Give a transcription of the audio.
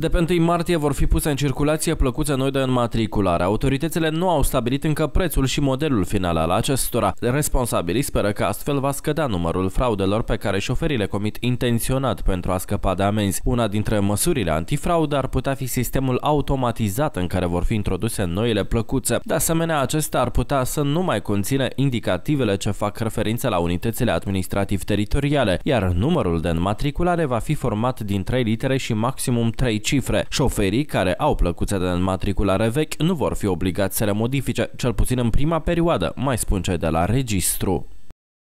De pe 1 martie vor fi puse în circulație plăcuțe noi de înmatriculare. Autoritățile nu au stabilit încă prețul și modelul final al acestora. Responsabilii speră că astfel va scădea numărul fraudelor pe care șoferii le comit intenționat pentru a scăpa de amenzi. Una dintre măsurile antifraudă ar putea fi sistemul automatizat în care vor fi introduse noile plăcuțe. De asemenea, acesta ar putea să nu mai conține indicativele ce fac referință la unitățile administrativ-teritoriale, iar numărul de înmatriculare va fi format din 3 litere și maximum 3 cifre. Șoferii care au plăcuțe de înmatriculare vechi nu vor fi obligați să le modifice, cel puțin în prima perioadă, mai spun cei de la registru.